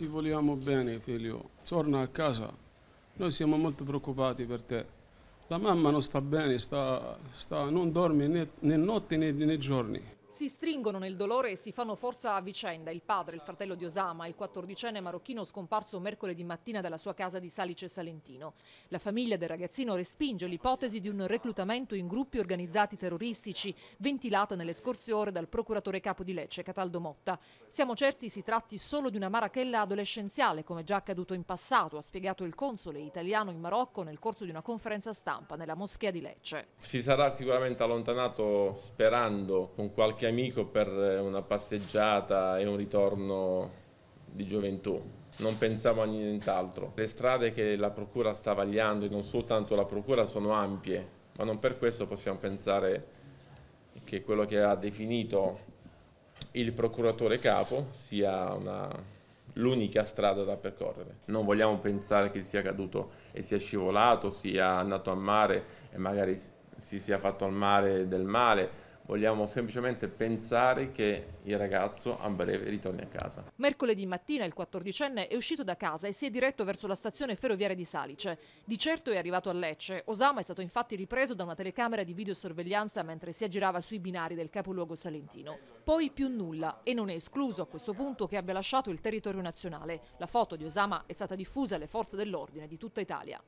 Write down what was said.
Ti vogliamo bene, figlio. Torna a casa. Noi siamo molto preoccupati per te. La mamma non sta bene, sta, sta, non dorme né, né notte né, né giorni. Si stringono nel dolore e si fanno forza a vicenda il padre, il fratello di Osama, il quattordicenne marocchino scomparso mercoledì mattina dalla sua casa di Salice Salentino. La famiglia del ragazzino respinge l'ipotesi di un reclutamento in gruppi organizzati terroristici, ventilata nelle scorse ore dal procuratore capo di Lecce, Cataldo Motta. Siamo certi si tratti solo di una marachella adolescenziale, come già accaduto in passato, ha spiegato il console italiano in Marocco nel corso di una conferenza stampa nella moschea di Lecce. Si sarà sicuramente allontanato sperando con qualche qualche amico per eh, una passeggiata e un ritorno di gioventù. Non pensavo a nient'altro. Le strade che la Procura sta vagliando, e non soltanto la Procura, sono ampie, ma non per questo possiamo pensare che quello che ha definito il procuratore capo sia l'unica strada da percorrere. Non vogliamo pensare che sia caduto e sia scivolato, sia andato a mare e magari si sia fatto al mare del male, vogliamo semplicemente pensare che il ragazzo a breve ritorni a casa. Mercoledì mattina il 14enne è uscito da casa e si è diretto verso la stazione ferroviaria di Salice. Di certo è arrivato a Lecce. Osama è stato infatti ripreso da una telecamera di videosorveglianza mentre si aggirava sui binari del capoluogo salentino. Poi più nulla e non è escluso a questo punto che abbia lasciato il territorio nazionale. La foto di Osama è stata diffusa alle forze dell'ordine di tutta Italia.